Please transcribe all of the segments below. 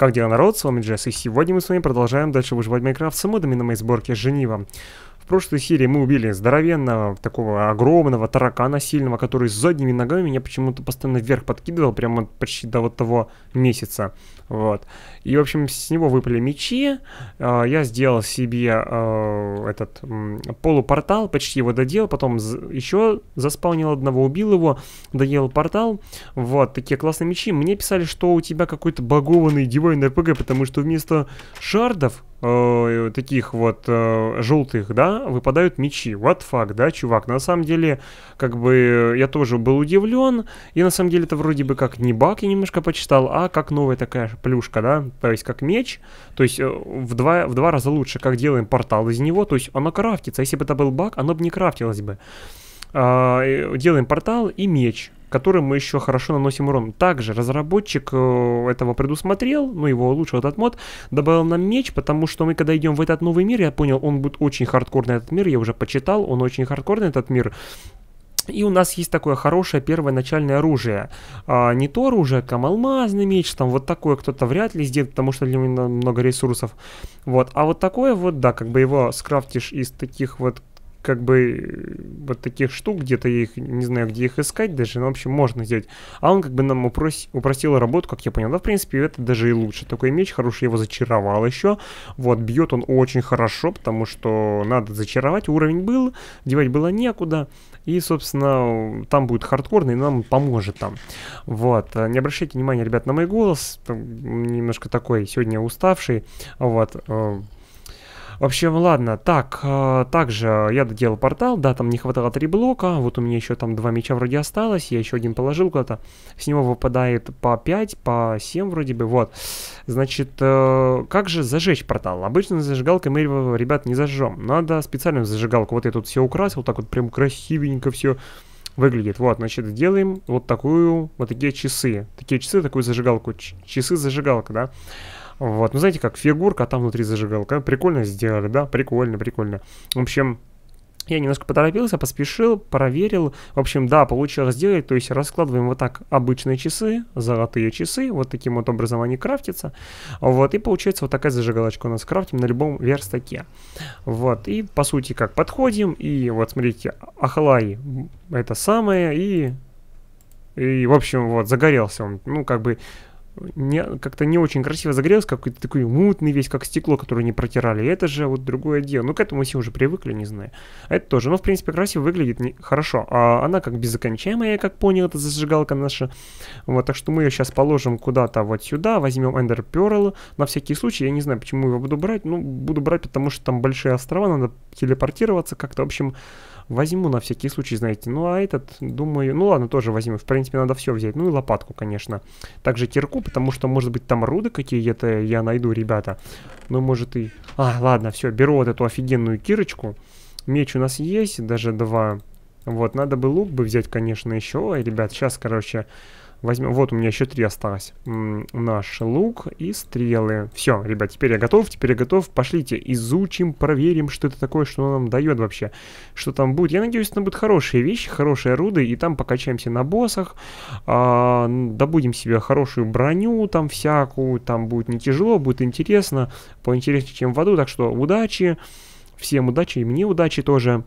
Как дела, народ? С вами Джесс, и сегодня мы с вами продолжаем дальше выживать Майнкрафт с модами на моей сборке с Женива прошлой серии мы убили здоровенного, такого огромного таракана сильного, который с задними ногами меня почему-то постоянно вверх подкидывал, прямо почти до вот того месяца. Вот. И, в общем, с него выпали мечи. А, я сделал себе а, этот полупортал, почти его доделал, потом еще заспаунил одного, убил его, доделал портал. Вот, такие классные мечи. Мне писали, что у тебя какой-то багованный дивайн РПГ, потому что вместо шардов Э, таких вот э, желтых, да, выпадают мечи. What fuck, да, чувак? На самом деле, как бы я тоже был удивлен, и на самом деле это вроде бы как не баг, я немножко почитал, а как новая такая плюшка, да, то есть как меч, то есть э, в два, в два раза лучше, как делаем портал из него, то есть оно крафтится, если бы это был баг, оно бы не крафтилось бы. Э, делаем портал и меч, которым мы еще хорошо наносим урон. Также разработчик э, этого предусмотрел, ну его улучшил этот мод, добавил нам меч, потому что мы когда идем в этот новый мир, я понял, он будет очень хардкорный этот мир, я уже почитал, он очень хардкорный этот мир. И у нас есть такое хорошее первое начальное оружие. А, не то оружие, там а алмазный меч, там вот такое кто-то вряд ли сделает, потому что для него много ресурсов. Вот. А вот такое вот, да, как бы его скрафтишь из таких вот как бы э, вот таких штук, где-то я их не знаю, где их искать даже, но в общем можно взять. А он как бы нам упроси, упростил работу, как я понял. Да, в принципе, это даже и лучше. Такой меч хороший, его зачаровал еще. Вот, бьет он очень хорошо, потому что надо зачаровать. Уровень был, девать было некуда. И, собственно, там будет хардкорный, нам поможет там. Вот, э, не обращайте внимания, ребят, на мой голос. Там немножко такой сегодня уставший. Вот, э, в общем, ладно, так, а, также я доделал портал, да, там не хватало три блока, вот у меня еще там два меча вроде осталось, я еще один положил куда-то, с него выпадает по 5, по 7 вроде бы, вот. Значит, э, как же зажечь портал? Обычно зажигалкой мы ребят, не зажжем, надо специальную зажигалку, вот я тут все украсил, так вот прям красивенько все выглядит. Вот, значит, сделаем вот такую, вот такие часы, такие часы, такую зажигалку, Ч часы-зажигалка, да. Вот, ну знаете, как фигурка, а там внутри зажигалка. Прикольно сделали, да? Прикольно, прикольно. В общем, я немножко поторопился, поспешил, проверил. В общем, да, получилось сделать. То есть раскладываем вот так обычные часы, золотые часы. Вот таким вот образом они крафтятся. Вот, и получается вот такая зажигалочка у нас крафтим на любом верстаке. Вот, и по сути как подходим. И вот смотрите, Ахалай это самое. И, и в общем, вот загорелся он. Ну, как бы не, как-то не очень красиво загрелся, какой-то такой мутный весь, как стекло, которое не протирали. И это же вот другое дело. Ну, к этому все уже привыкли, не знаю. А это тоже. Но, в принципе, красиво выглядит не... хорошо. А она как безокончаемая, я как понял, эта зажигалка наша. Вот, так что мы ее сейчас положим куда-то вот сюда. Возьмем Ender Pearl на всякий случай. Я не знаю, почему его буду брать. Ну, буду брать, потому что там большие острова, надо телепортироваться как-то. В общем, возьму на всякий случай, знаете. Ну, а этот, думаю... Ну, ладно, тоже возьму. В принципе, надо все взять. Ну, и лопатку, конечно. Также кирку могу, потому что, может быть, там руды какие-то я найду, ребята. Ну, может и... А, ладно, все, беру вот эту офигенную кирочку. Меч у нас есть, даже два. Вот, надо бы лук бы взять, конечно, еще. Ребят, сейчас, короче, Возьмем, вот у меня еще три осталось. наш лук и стрелы. Все, ребят, теперь я готов, теперь я готов. Пошлите, изучим, проверим, что это такое, что оно нам дает вообще. Что там будет. Я надеюсь, там будут хорошие вещи, хорошие руды. И там покачаемся на боссах. А, добудем себе хорошую броню там всякую. Там будет не тяжело, будет интересно. Поинтереснее, чем в аду. Так что удачи. Всем удачи и мне удачи тоже.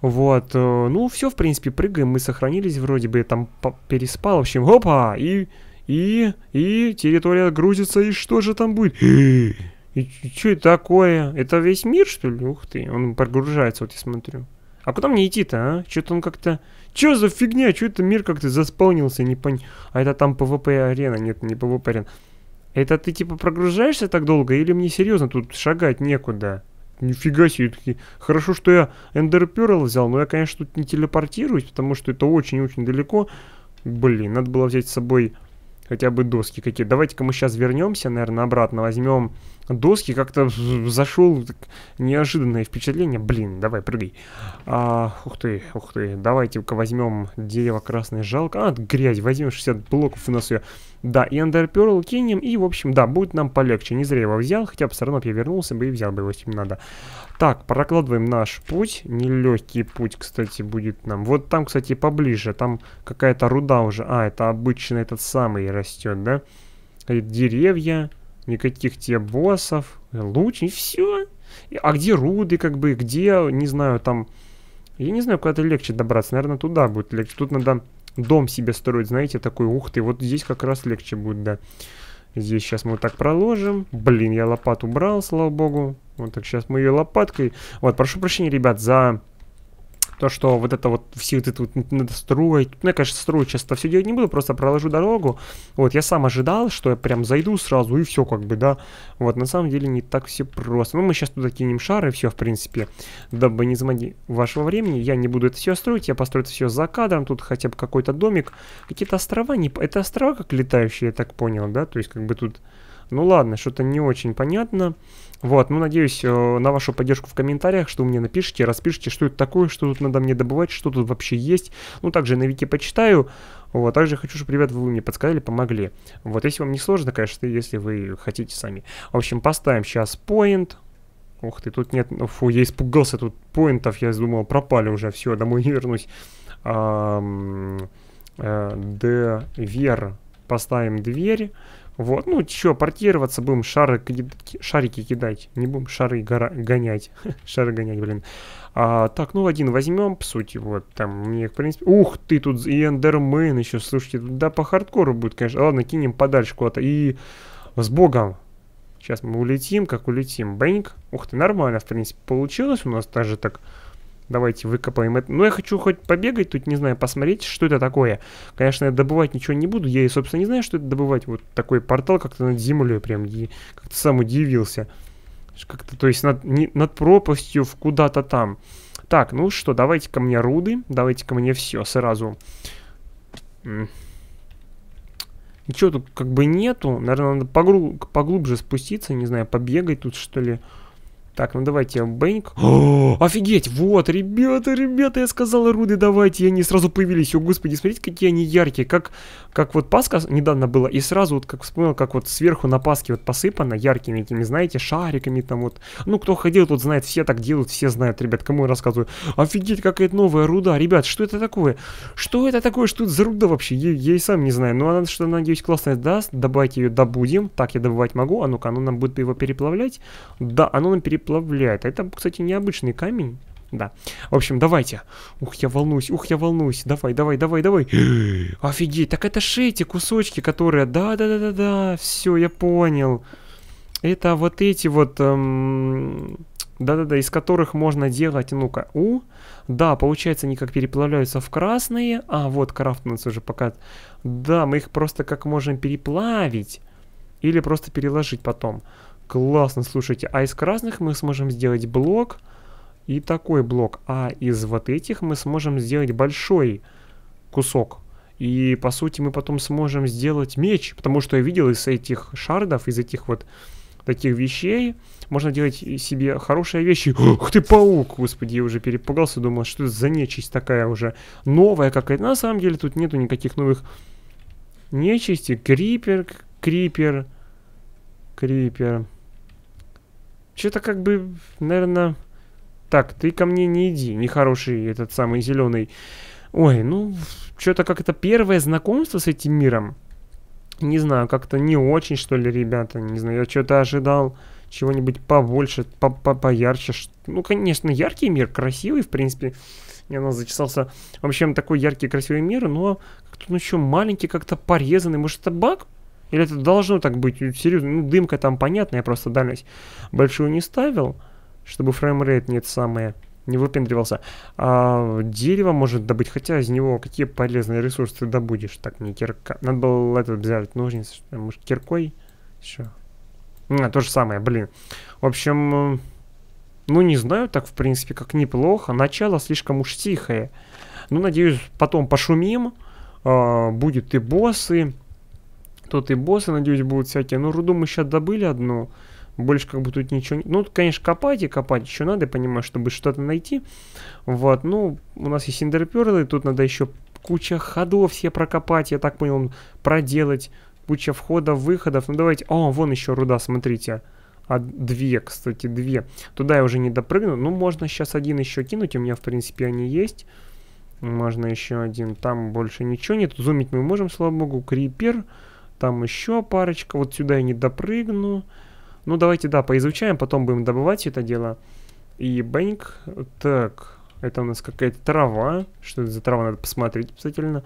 Вот, э, ну все, в принципе, прыгаем, мы сохранились вроде бы, там переспал, в общем, опа, и, и, и территория грузится, и что же там будет? И, что это такое? Это весь мир, что ли? Ух ты, он прогружается, вот я смотрю. А куда мне идти-то, а? Что-то он как-то... Что за фигня? Что это мир как-то заспаунился? Не пон... А это там ПВП-арена. Нет, не ПВП-арена. Это ты типа прогружаешься так долго или мне серьезно тут шагать некуда? Нифига себе, такие. Хорошо, что я Эндер Перл взял, но я, конечно, тут не телепортируюсь, потому что это очень-очень далеко. Блин, надо было взять с собой хотя бы доски какие. Давайте-ка мы сейчас вернемся, наверное, обратно. Возьмем доски, как-то зашел так, неожиданное впечатление. Блин, давай, прыгай. А, ух ты, ух ты, давайте-ка возьмем дерево красное жалко. А, грязь, возьмем 60 блоков у нас ее. Да, и Underpearl кинем, и, в общем, да, будет нам полегче. Не зря его взял, хотя бы все равно я вернулся бы и взял бы его, если надо. Так, прокладываем наш путь. Нелегкий путь, кстати, будет нам. Вот там, кстати, поближе. Там какая-то руда уже. А, это обычно этот самый растет, да? Э, деревья никаких тебе боссов, луч, и все. А где руды, как бы, где, не знаю, там... Я не знаю, куда-то легче добраться. Наверное, туда будет легче. Тут надо дом себе строить, знаете, такой, ух ты, вот здесь как раз легче будет, да. Здесь сейчас мы вот так проложим. Блин, я лопату убрал слава богу. Вот так, сейчас мы ее лопаткой... Вот, прошу прощения, ребят, за то, что вот это вот все вот это вот надо строить. Ну, я, конечно, строить часто все делать не буду, просто проложу дорогу. Вот, я сам ожидал, что я прям зайду сразу и все как бы, да. Вот, на самом деле не так все просто. Ну, мы сейчас туда кинем шары, все, в принципе, дабы не заманить вашего времени. Я не буду это все строить, я построю это все за кадром, тут хотя бы какой-то домик. Какие-то острова, не... это острова как летающие, я так понял, да? То есть, как бы тут... Ну ладно, что-то не очень понятно. Вот, ну надеюсь э, на вашу поддержку в комментариях, что вы мне напишите, распишите, что это такое, что тут надо мне добывать, что тут вообще есть. Ну также на вики почитаю. Вот, также хочу, чтобы, ребят, вы мне подсказали, помогли. Вот, если вам не сложно, конечно, если вы хотите сами. В общем, поставим сейчас point. Ух ты, тут нет, ну, фу, я испугался, тут поинтов, я думал, пропали уже, все, домой не вернусь. Э, Девер поставим дверь. Вот, ну еще портироваться будем, шары, шарики кидать, не будем шары гонять, шары гонять, блин. А, так, ну один возьмем, по сути, вот, там, мне, в принципе, ух ты, тут и эндермен еще, слушайте, да по хардкору будет, конечно, ладно, кинем подальше куда-то, и с богом, сейчас мы улетим, как улетим, бэнк, ух ты, нормально, в принципе, получилось у нас даже так... Давайте выкопаем это. Ну, я хочу хоть побегать тут, не знаю, посмотреть, что это такое. Конечно, я добывать ничего не буду. Я и, собственно, не знаю, что это добывать. Вот такой портал как-то над землей прям. как-то сам удивился. Как-то, то есть, над, не, над пропастью в куда-то там. Так, ну что, давайте ко мне руды. Давайте ко мне все сразу. Ничего тут как бы нету. Наверное, надо поглубже спуститься. Не знаю, побегать тут, что ли. Так, ну давайте бэньк. офигеть, вот, ребята, ребята, я сказал руды, давайте, и они сразу появились. О, господи, смотрите, какие они яркие, как, как вот паска недавно была, и сразу вот как вспомнил, как вот сверху на паске вот посыпано яркими этими, знаете, шариками там вот. Ну, кто ходил, тот знает, все так делают, все знают, ребят, кому я рассказываю. Офигеть, какая-то новая руда, ребят, что это такое? Что это такое, что это за руда вообще? Я, я и сам не знаю, но ну, она, что, надеюсь, классная даст, добавить ее добудем. Так, я добывать могу, а ну-ка, оно нам будет его переплавлять? Да, оно нам переплавлять расплавляет. это, кстати, необычный камень. Да. В общем, давайте. Ух, я волнуюсь, ух, я волнуюсь. Давай, давай, давай, давай. Офигеть, так это же эти кусочки, которые... Да-да-да-да-да, все, я понял. Это вот эти вот... Эм... Да-да-да, из которых можно делать, ну-ка, у. Да, получается, они как переплавляются в красные. А, вот крафт у нас уже пока. Да, мы их просто как можем переплавить. Или просто переложить потом. Классно, слушайте. А из красных мы сможем сделать блок и такой блок. А из вот этих мы сможем сделать большой кусок. И, по сути, мы потом сможем сделать меч. Потому что я видел из этих шардов, из этих вот таких вещей, можно делать себе хорошие вещи. Ух ты, паук! Господи, я уже перепугался, думал, что это за нечисть такая уже новая какая-то. На самом деле тут нету никаких новых нечисти. Крипер, крипер, крипер. Что-то как бы, наверное... Так, ты ко мне не иди, нехороший этот самый зеленый. Ой, ну, что-то как это первое знакомство с этим миром. Не знаю, как-то не очень, что ли, ребята. Не знаю, я что-то ожидал чего-нибудь побольше, по -по поярче. Ну, конечно, яркий мир, красивый, в принципе. Я нас зачесался. В общем, такой яркий, красивый мир, но как-то он еще маленький, как-то порезанный. Может, это баг или это должно так быть? Серьезно, ну дымка там понятно, я просто дальность большую не ставил, чтобы фреймрейт нет самое не выпендривался. А дерево может добыть, хотя из него какие полезные ресурсы добудешь? Так, не кирка. Надо было этот взять ножницы, может, киркой? все А, то же самое, блин. В общем, ну не знаю, так в принципе, как неплохо. Начало слишком уж тихое. Ну, надеюсь, потом пошумим. А, будет и боссы. Тут и боссы, надеюсь, будут всякие. Ну, руду мы сейчас добыли одну. Больше как бы тут ничего... Ну, тут, конечно, копать и копать еще надо, я понимаю, чтобы что-то найти. Вот, ну, у нас есть эндерперлы, тут надо еще куча ходов все прокопать, я так понял, проделать. Куча входов, выходов. Ну, давайте... О, а, вон еще руда, смотрите. А две, кстати, две. Туда я уже не допрыгну. Ну, можно сейчас один еще кинуть. У меня, в принципе, они есть. Можно еще один. Там больше ничего нет. Зумить мы можем, слава богу. Крипер. Крипер. Там еще парочка. Вот сюда я не допрыгну. Ну, давайте, да, поизучаем, потом будем добывать это дело. И бэнк. Так, это у нас какая-то трава. Что это за трава? Надо посмотреть обязательно.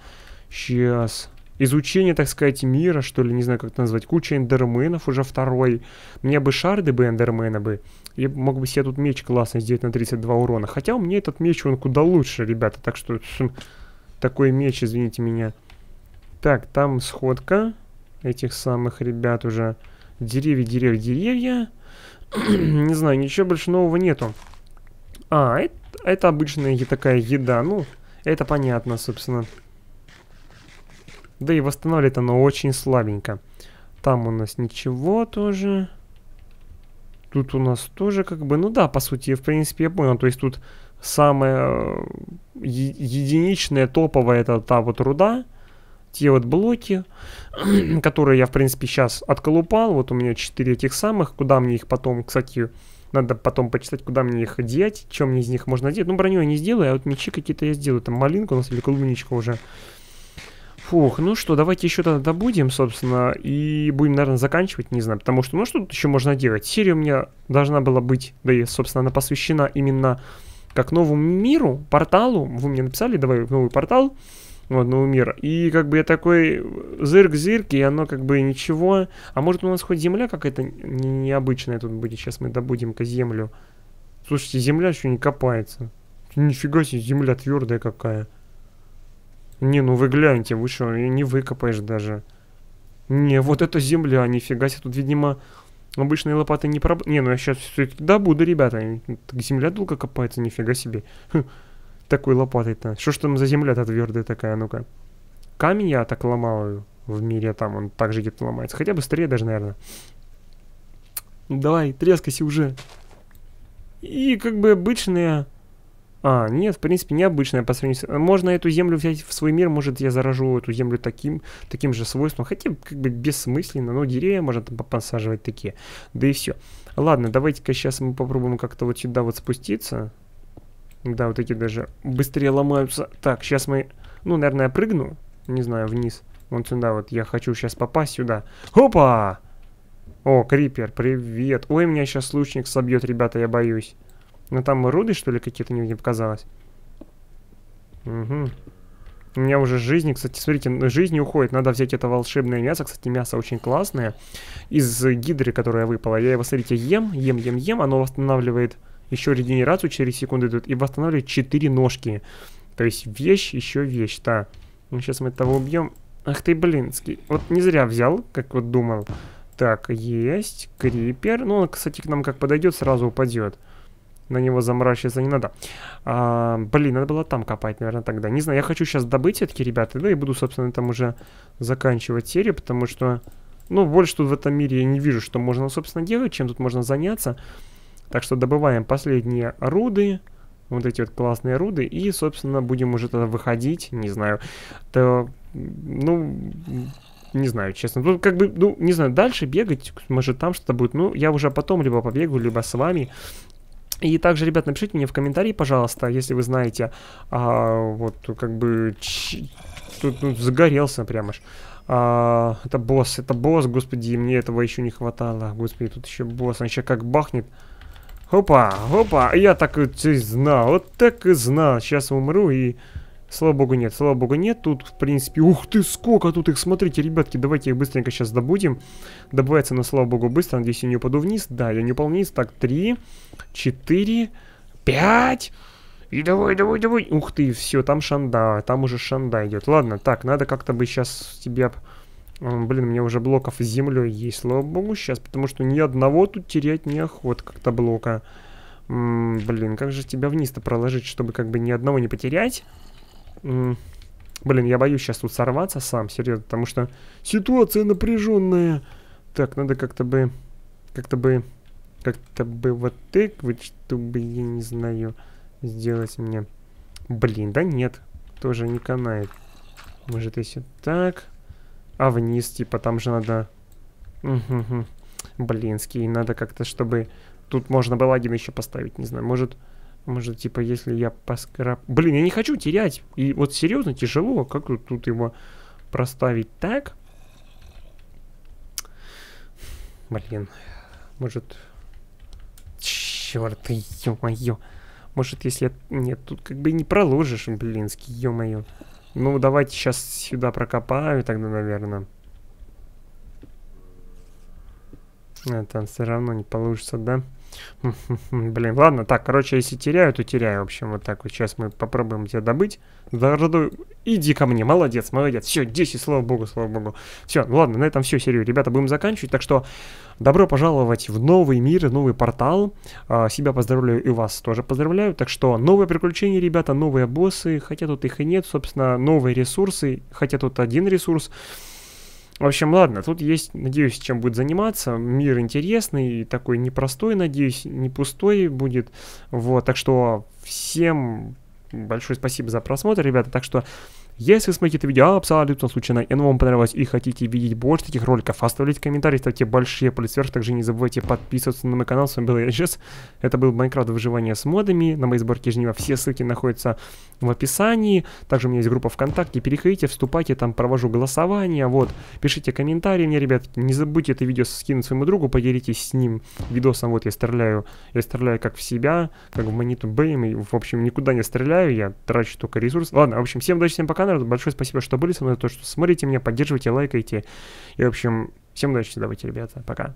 Сейчас. Изучение, так сказать, мира, что ли, не знаю, как это назвать. Куча эндерменов уже второй. Мне бы шарды бы эндермена бы. Я мог бы себе тут меч классно сделать на 32 урона. Хотя у меня этот меч, он куда лучше, ребята. Так что хм, такой меч, извините меня. Так, там сходка этих самых ребят уже. Деревья, деревья, деревья. Не знаю, ничего больше нового нету. А, это, это обычная такая еда. Ну, это понятно, собственно. Да и восстанавливает оно очень слабенько. Там у нас ничего тоже. Тут у нас тоже как бы... Ну да, по сути, в принципе, я понял. То есть тут самая э, единичная топовая это та вот руда те вот блоки, которые я, в принципе, сейчас отколупал. Вот у меня 4 этих самых, куда мне их потом, кстати, надо потом почитать, куда мне их одеть, чем мне из них можно одеть. Ну, броню я не сделаю, а вот мечи какие-то я сделаю. Там малинку у нас или клубничка уже. Фух, ну что, давайте еще тогда добудем, собственно, и будем, наверное, заканчивать, не знаю, потому что, ну что тут еще можно делать? Серия у меня должна была быть, да и, собственно, она посвящена именно как новому миру, порталу. Вы мне написали, давай новый портал водного мира. И как бы я такой зырк-зырк, и оно как бы ничего. А может у нас хоть земля какая-то необычная тут будет? Сейчас мы добудем-ка землю. Слушайте, земля еще не копается. Нифига себе, земля твердая какая. Не, ну вы гляньте, вы что, не выкопаешь даже. Не, вот это земля, нифига себе. Тут, видимо, обычные лопаты не проб... Не, ну я сейчас все-таки добуду, ребята. Так земля долго копается, нифига себе. Хм такой лопатой-то? Что ж там за земля-то твердая такая, ну-ка? Камень я так ломаю в мире, а там он также где-то ломается. Хотя быстрее даже, наверное. Ну, давай, трескайся уже. И как бы обычная... А, нет, в принципе, необычная по сравнению с... Можно эту землю взять в свой мир, может, я заражу эту землю таким, таким же свойством. Хотя, как бы, бессмысленно, но деревья можно там посаживать такие. Да и все. Ладно, давайте-ка сейчас мы попробуем как-то вот сюда вот спуститься. Да, вот эти даже быстрее ломаются. Так, сейчас мы... Ну, наверное, я прыгну. Не знаю, вниз. Вон сюда вот. Я хочу сейчас попасть сюда. Опа! О, Крипер, привет. Ой, меня сейчас лучник собьет, ребята, я боюсь. Но ну, там руды, что ли, какие-то не показалось? Угу. У меня уже жизнь, кстати, смотрите, жизнь уходит. Надо взять это волшебное мясо. Кстати, мясо очень классное. Из гидры, которая выпала. Я его, смотрите, ем, ем, ем, ем. Оно восстанавливает еще регенерацию 4 секунды идут и восстанавливает 4 ножки. То есть вещь, еще вещь, да. Ну, сейчас мы этого убьем. Ах ты, блинский. Вот не зря взял, как вот думал. Так, есть. Крипер. Ну, он, кстати, к нам как подойдет, сразу упадет. На него заморачиваться не надо. А, блин, надо было там копать, наверное, тогда. Не знаю, я хочу сейчас добыть все-таки, ребята, да, и буду, собственно, там уже заканчивать серию, потому что... Ну, больше тут в этом мире я не вижу, что можно, собственно, делать, чем тут можно заняться. Так что добываем последние руды, вот эти вот классные руды, и, собственно, будем уже тогда выходить, не знаю, то, ну, не знаю, честно. Тут ну, как бы, ну, не знаю, дальше бегать, может там что-то будет. Ну, я уже потом либо побегу, либо с вами. И также, ребят, напишите мне в комментарии, пожалуйста, если вы знаете, а, вот как бы ч... тут ну, загорелся прямо ж. А, это босс, это босс, господи, мне этого еще не хватало, господи, тут еще босс, он еще как бахнет. Опа, опа, я так и знал, вот так и знал. Сейчас умру и... Слава богу, нет, слава богу, нет. Тут, в принципе, ух ты, сколько тут их, смотрите, ребятки, давайте их быстренько сейчас добудем. Добывается, но, слава богу, быстро. Надеюсь, я не упаду вниз. Да, я не упал вниз. Так, три, четыре, пять. И давай, давай, давай. Ух ты, все, там шанда, там уже шанда идет. Ладно, так, надо как-то бы сейчас тебя Блин, мне уже блоков с землей есть, слава богу, сейчас, потому что ни одного тут терять неохот как-то блока. М -м, блин, как же тебя вниз-то проложить, чтобы как бы ни одного не потерять? М блин, я боюсь сейчас тут сорваться сам, серьезно, потому что ситуация напряженная. Так, надо как-то бы... Как-то бы... Как-то бы вот так вот, чтобы, я не знаю, сделать мне... Блин, да нет, тоже не канает. Может, если так... А вниз, типа, там же надо... Блинский, надо как-то, чтобы... Тут можно было один еще поставить, не знаю, может... Может, типа, если я поскраб... Блин, я не хочу терять. И вот серьезно, тяжело. Как тут, тут его проставить так? Блин. Может... Черт, ё-моё. Может, если... Нет, тут как бы не проложишь, блинский, ё-моё. Ну, давайте сейчас сюда прокопаю тогда, наверное. А, там все равно не получится, Да. Блин, ладно, так, короче, если теряю, то теряю, в общем, вот так вот. Сейчас мы попробуем тебя добыть. Зараду... Иди ко мне, молодец, молодец. Все, 10, слава богу, слава богу. Все, ну ладно, на этом все, серию. Ребята, будем заканчивать, так что добро пожаловать в новый мир, новый портал. А, себя поздравляю и вас тоже поздравляю. Так что новые приключения, ребята, новые боссы, хотя тут их и нет, собственно, новые ресурсы, хотя тут один ресурс. В общем, ладно, тут есть, надеюсь, чем будет заниматься. Мир интересный, такой непростой, надеюсь, не пустой будет. Вот, так что всем большое спасибо за просмотр, ребята. Так что если вы смотрите это видео абсолютно случайно, и оно вам понравилось и хотите видеть больше таких роликов, оставляйте комментарии, ставьте большие пальцы вверх, также не забывайте подписываться на мой канал, с вами был я сейчас. Это был Майнкрафт выживание с модами, на моей сборке Женева все ссылки находятся в описании, также у меня есть группа ВКонтакте, переходите, вступайте, там провожу голосование, вот, пишите комментарии мне, ребят, не забудьте это видео скинуть своему другу, поделитесь с ним видосом, вот я стреляю, я стреляю как в себя, как в монитор Бэйм, и в общем никуда не стреляю, я трачу только ресурс. Ладно, в общем, всем удачи, всем пока. Каннер. Большое спасибо, что были со мной, то, что смотрите меня, поддерживайте, лайкайте. И, в общем, всем удачи, давайте, ребята. Пока.